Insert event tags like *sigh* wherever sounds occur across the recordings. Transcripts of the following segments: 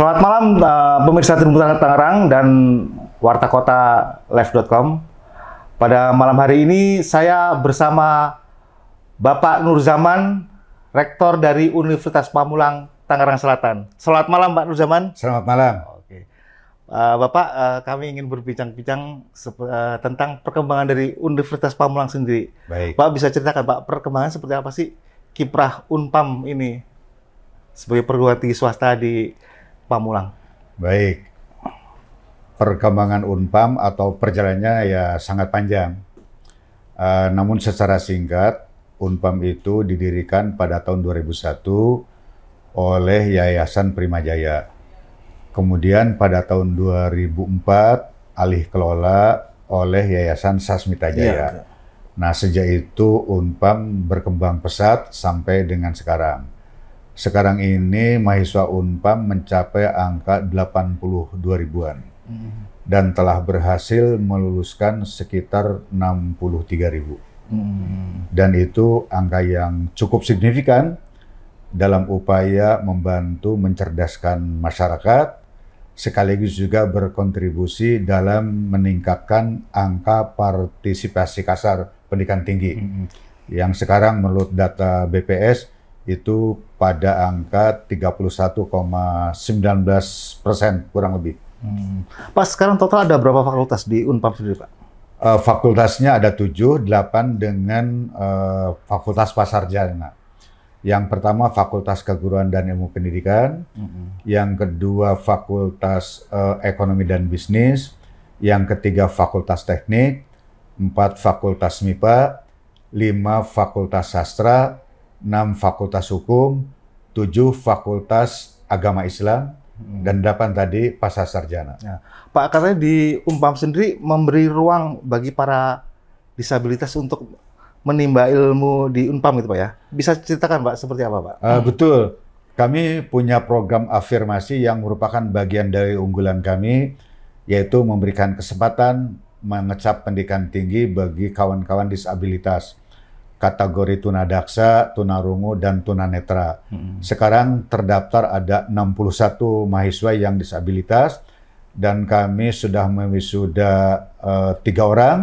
Selamat malam uh, pemirsa Tribun Tangerang dan Warta Kota Live.com. Pada malam hari ini saya bersama Bapak Nurzaman, Rektor dari Universitas Pamulang Tangerang Selatan. Selamat malam Pak Nurzaman. Selamat malam. Oke. Uh, Bapak, uh, kami ingin berbincang-bincang uh, tentang perkembangan dari Universitas Pamulang sendiri. Baik. Pak bisa ceritakan Pak perkembangan seperti apa sih kiprah Unpam ini sebagai perguruan tinggi swasta di Pamulang. Baik. Perkembangan Unpam atau perjalanannya ya sangat panjang. Uh, namun secara singkat, Unpam itu didirikan pada tahun 2001 oleh Yayasan Prima Jaya. Kemudian pada tahun 2004 alih kelola oleh Yayasan Sasmita Jaya. Ya. Nah, sejak itu Unpam berkembang pesat sampai dengan sekarang sekarang ini mahasiswa UNPAM mencapai angka 82 ribuan hmm. dan telah berhasil meluluskan sekitar 63 ribu. Hmm. Dan itu angka yang cukup signifikan dalam upaya membantu mencerdaskan masyarakat sekaligus juga berkontribusi dalam meningkatkan angka partisipasi kasar pendidikan tinggi. Hmm. Yang sekarang menurut data BPS itu pada angka 31,19 persen kurang lebih. Hmm. Pak sekarang total ada berapa fakultas di Unpam sendiri Pak? Uh, fakultasnya ada tujuh, delapan dengan uh, fakultas pasarjana. Yang pertama Fakultas Keguruan dan Ilmu Pendidikan, -hmm. yang kedua Fakultas uh, Ekonomi dan Bisnis, yang ketiga Fakultas Teknik, empat Fakultas MIPA, lima Fakultas Sastra, 6 fakultas hukum, 7 fakultas agama Islam, hmm. dan 8 tadi pasar sarjana. Ya. Pak, katanya di UMPAM sendiri memberi ruang bagi para disabilitas untuk menimba ilmu di UNPAM gitu Pak ya. Bisa ceritakan Pak seperti apa Pak? Uh, betul. Kami punya program afirmasi yang merupakan bagian dari unggulan kami yaitu memberikan kesempatan mengecap pendidikan tinggi bagi kawan-kawan disabilitas kategori tunadaksa, tunarungu, dan tunanetra. Hmm. Sekarang terdaftar ada 61 mahasiswa yang disabilitas dan kami sudah mewisuda eh, tiga orang.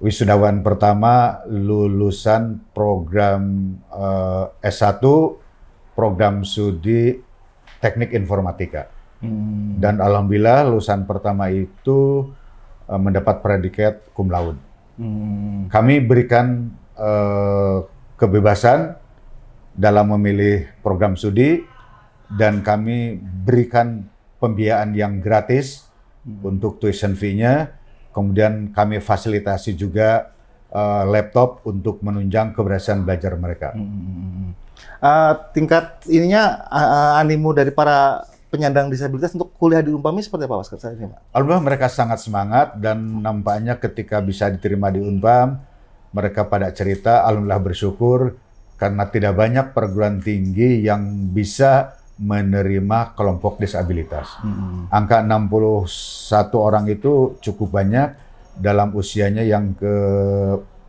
Wisudawan pertama lulusan program uh, eh, S1 program studi teknik informatika. Hmm. Dan alhamdulillah lulusan pertama itu uh, mendapat predikat cum laude. Hmm. Kami berikan Eh, kebebasan dalam memilih program studi dan kami berikan pembiayaan yang gratis untuk tuition fee-nya. Kemudian kami fasilitasi juga uh, laptop untuk menunjang keberhasilan belajar mereka. Hmm. Uh, tingkat ininya uh, animo dari para penyandang disabilitas untuk kuliah di Unpami seperti apa Mas Pak? Alhamdulillah mereka sangat semangat dan nampaknya ketika bisa diterima di Unpam, mereka pada cerita alhamdulillah bersyukur karena tidak banyak perguruan tinggi yang bisa menerima kelompok disabilitas. Hmm. Angka 61 orang itu cukup banyak dalam usianya yang ke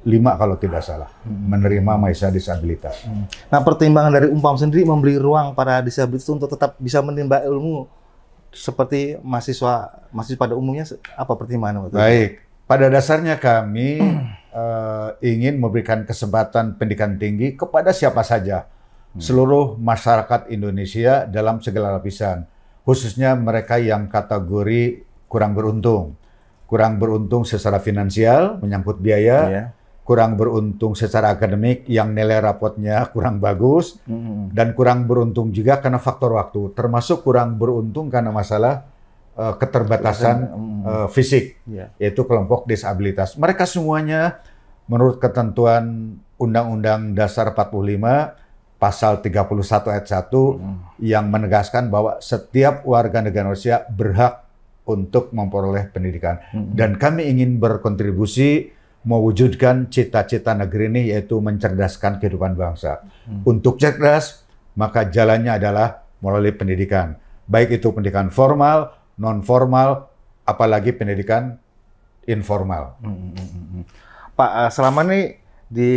lima kalau tidak salah hmm. menerima maisa disabilitas. Hmm. Nah pertimbangan dari Umpam sendiri membeli ruang para disabilitas untuk tetap bisa menimba ilmu seperti mahasiswa mahasiswa pada umumnya apa pertimbangan? Baik, pada dasarnya kami *clears throat* uh, ingin memberikan kesempatan pendidikan tinggi kepada siapa saja, hmm. seluruh masyarakat Indonesia dalam segala lapisan, khususnya mereka yang kategori kurang beruntung, kurang beruntung secara finansial, menyangkut biaya. iya. kurang beruntung secara akademik yang nilai rapotnya kurang bagus hmm dan kurang beruntung juga karena faktor waktu termasuk kurang beruntung karena masalah eh, keterbatasan hmm uh, fisik yeah. yaitu kelompok disabilitas mereka semuanya menurut ketentuan Undang-Undang Dasar 45 pasal 31 ayat 1 hmm. yang menegaskan bahwa setiap warga negara Indonesia berhak untuk memperoleh pendidikan hmm. dan kami ingin berkontribusi mewujudkan cita-cita negeri ini yaitu mencerdaskan kehidupan bangsa. Hmm. Untuk cerdas, maka jalannya adalah melalui pendidikan. Baik itu pendidikan formal, non formal, apalagi pendidikan informal. Hmm. hmm, hmm, hmm Pak, eh, selama ini di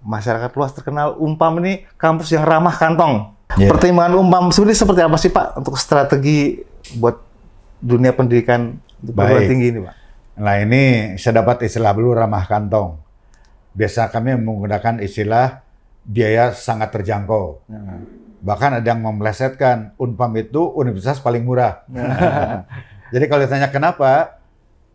masyarakat luas terkenal Umpam ini kampus yang ramah kantong. Yeah. Pertimbangan Umpam sendiri seperti apa sih Pak untuk strategi buat dunia pendidikan perguruan tinggi ini Pak? Nah ini saya dapat istilah dulu ramah kantong. Biasa kami menggunakan istilah biaya sangat terjangkau. Hmm. Bahkan ada yang memelesetkan Unpam itu universitas paling murah. Ya. *laughs* Jadi kalau ditanya kenapa,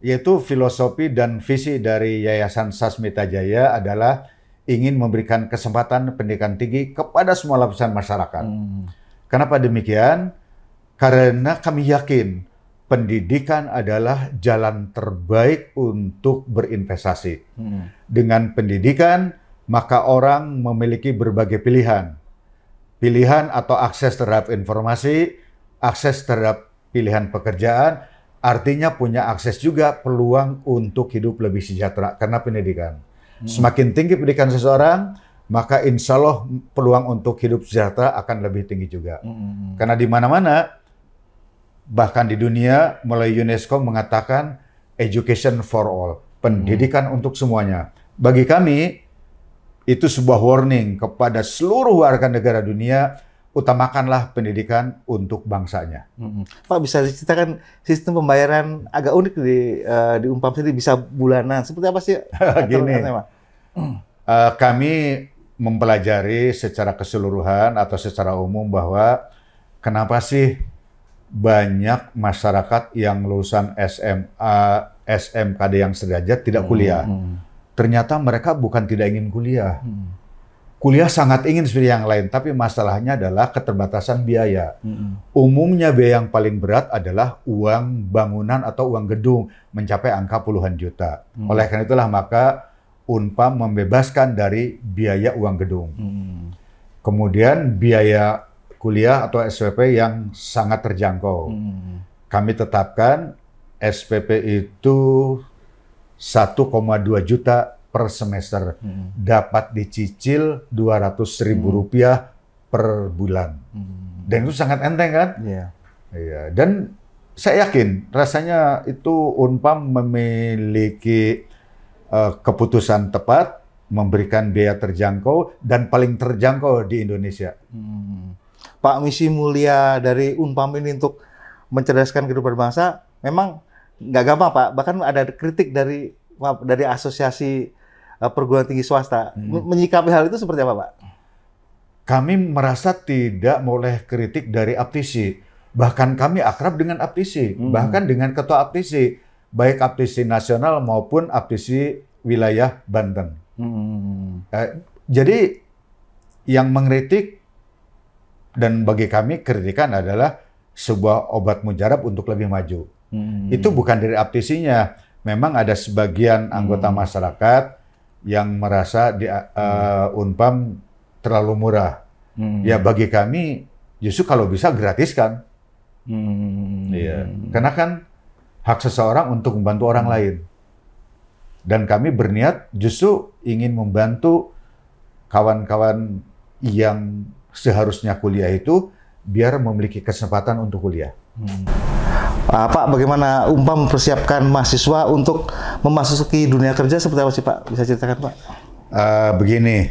yaitu filosofi dan visi dari Yayasan Sasmita Jaya adalah ingin memberikan kesempatan pendidikan tinggi kepada semua lapisan masyarakat. Hmm. Kenapa demikian? Karena kami yakin pendidikan adalah jalan terbaik untuk berinvestasi. Hmm. Dengan pendidikan, maka orang memiliki berbagai pilihan. Pilihan atau akses terhadap informasi, akses terhadap pilihan pekerjaan, Artinya punya akses juga peluang untuk hidup lebih sejahtera karena pendidikan. Hmm. Semakin tinggi pendidikan seseorang, maka insya Allah peluang untuk hidup sejahtera akan lebih tinggi juga. Hmm. hmm, hmm. Karena di mana-mana, bahkan di dunia, mulai UNESCO mengatakan education for all, pendidikan hmm. untuk semuanya. Bagi kami, itu sebuah warning kepada seluruh warga negara dunia utamakanlah pendidikan untuk bangsanya. -hmm. Pak bisa diceritakan sistem pembayaran agak unik di uh, di Umpam bisa bulanan. Seperti apa sih? *laughs* Gini, Pak? Uh, kami mempelajari secara keseluruhan atau secara umum bahwa kenapa sih banyak masyarakat yang lulusan SMA, SMKD yang sederajat tidak kuliah. -hmm. Ternyata mereka bukan tidak ingin kuliah. -hmm kuliah sangat ingin seperti yang lain, tapi masalahnya adalah keterbatasan biaya. Hmm. Umumnya biaya yang paling berat adalah uang bangunan atau uang gedung mencapai angka puluhan juta. Hmm. Oleh karena itulah maka Unpam membebaskan dari biaya uang gedung. Hmm. Kemudian biaya kuliah atau SPP yang sangat terjangkau. Hmm. Kami tetapkan SPP itu 1,2 juta per semester hmm. dapat dicicil dua ratus ribu hmm. rupiah per bulan hmm. dan itu sangat enteng kan iya yeah. iya dan saya yakin rasanya itu Unpam memiliki uh, keputusan tepat memberikan biaya terjangkau dan paling terjangkau di Indonesia hmm. Pak misi mulia dari Unpam ini untuk mencerdaskan kehidupan bangsa memang nggak gampang Pak bahkan ada kritik dari dari asosiasi Eh, perguruan tinggi swasta. Hmm. Menyikapi hal itu seperti apa, Pak? Kami merasa tidak boleh kritik dari aptisi. Bahkan kami akrab dengan aptisi, hmm. bahkan dengan ketua aptisi, baik aptisi nasional maupun aptisi wilayah Banten. Hmm. Eh, jadi yang mengkritik dan bagi kami kritikan adalah sebuah obat mujarab untuk lebih maju. Hmm. Itu bukan dari aptisinya. Memang ada sebagian anggota hmm. masyarakat yang merasa di uh, Unpam terlalu murah. Hmm. Ya bagi kami justru kalau bisa gratiskan. Hmm. Iya. Karena kan hak seseorang untuk membantu orang hmm. lain. Dan kami berniat justru ingin membantu kawan-kawan yang seharusnya kuliah itu biar memiliki kesempatan untuk kuliah. Hmm. Uh, Pak, bagaimana Umpam mempersiapkan mahasiswa untuk memasuki dunia kerja seperti apa sih Pak? Bisa ceritakan Pak? Uh, begini,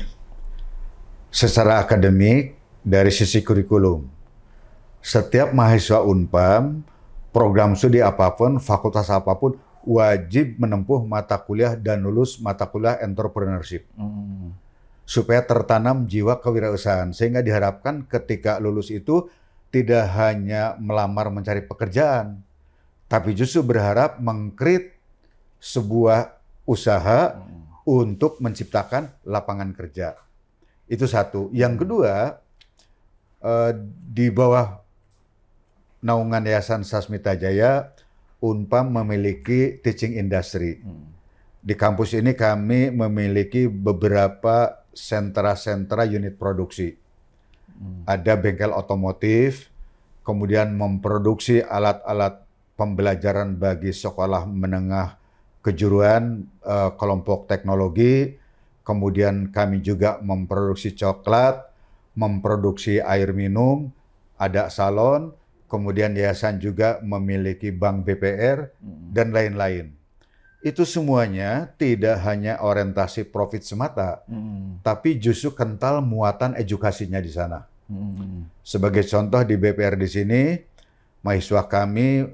secara akademik dari sisi kurikulum, setiap mahasiswa UNPAM, program studi apapun, fakultas apapun, wajib menempuh mata kuliah dan lulus mata kuliah entrepreneurship. Hmm. Supaya tertanam jiwa kewirausahaan. Sehingga diharapkan ketika lulus itu tidak hanya melamar mencari pekerjaan, tapi justru berharap mengkrit sebuah usaha hmm. untuk menciptakan lapangan kerja. Itu satu. Yang kedua, eh, di bawah naungan Yayasan Sasmita Jaya, UNPAM memiliki teaching industry. Hmm. Di kampus ini kami memiliki beberapa sentra-sentra unit produksi. Hmm. Ada bengkel otomotif, kemudian memproduksi alat-alat pembelajaran bagi sekolah menengah kejuruan uh, kelompok teknologi. Kemudian kami juga memproduksi coklat, memproduksi air minum, ada salon, kemudian yayasan juga memiliki bank BPR hmm. dan lain-lain. Itu semuanya tidak hanya orientasi profit semata, hmm. tapi justru kental muatan edukasinya di sana. Hmm. Sebagai contoh di BPR di sini, mahasiswa kami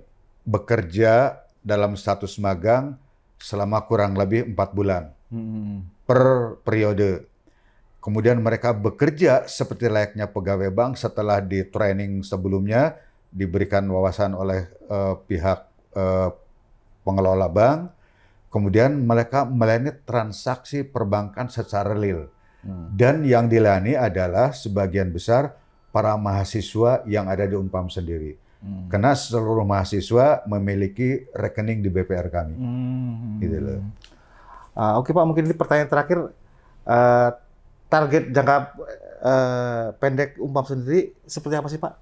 bekerja dalam status magang selama kurang lebih empat bulan hmm. per periode. Kemudian mereka bekerja seperti layaknya pegawai bank setelah di training sebelumnya diberikan wawasan oleh uh, pihak uh, pengelola bank. Kemudian mereka melayani transaksi perbankan secara real. Hmm. Dan yang dilayani adalah sebagian besar para mahasiswa yang ada di Unpam sendiri. Hmm. Karena seluruh mahasiswa memiliki rekening di BPR kami. Hmm. Gitu loh. Uh, Oke okay, Pak, mungkin ini pertanyaan terakhir. Uh, target jangka uh, pendek Umpam sendiri seperti apa sih Pak?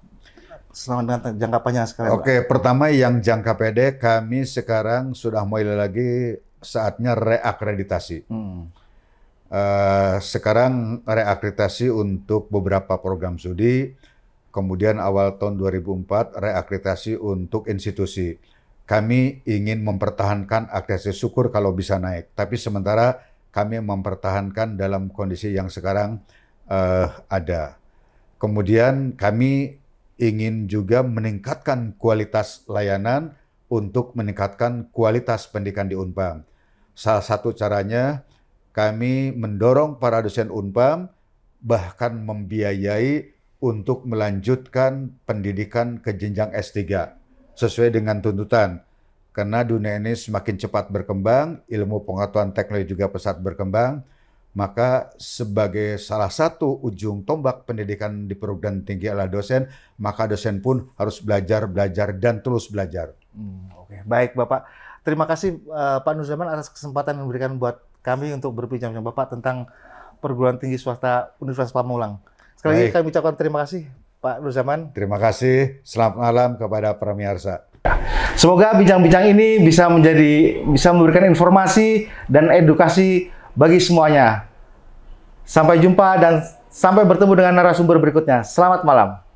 Selama dengan jangka panjang sekarang. Oke, okay, pertama yang jangka pendek kami sekarang sudah mulai lagi saatnya reakreditasi. Hmm. Uh, sekarang reakreditasi untuk beberapa program studi Kemudian awal tahun 2004 reakreditasi untuk institusi. Kami ingin mempertahankan akreditasi syukur kalau bisa naik, tapi sementara kami mempertahankan dalam kondisi yang sekarang uh, ada. Kemudian kami ingin juga meningkatkan kualitas layanan untuk meningkatkan kualitas pendidikan di Unpam. Salah satu caranya kami mendorong para dosen Unpam bahkan membiayai untuk melanjutkan pendidikan ke jenjang S3 sesuai dengan tuntutan. Karena dunia ini semakin cepat berkembang, ilmu pengetahuan teknologi juga pesat berkembang, maka sebagai salah satu ujung tombak pendidikan di perguruan tinggi adalah dosen, maka dosen pun harus belajar, belajar, dan terus belajar. Hmm, Oke, okay. baik Bapak. Terima kasih uh, Pak Nuzaman atas kesempatan yang diberikan buat kami untuk berbincang-bincang Bapak tentang perguruan tinggi swasta Universitas Pamulang. Sekali lagi kami ucapkan terima kasih Pak Nur Zaman. Terima kasih. Selamat malam kepada para pemirsa. Semoga bincang-bincang ini bisa menjadi bisa memberikan informasi dan edukasi bagi semuanya. Sampai jumpa dan sampai bertemu dengan narasumber berikutnya. Selamat malam.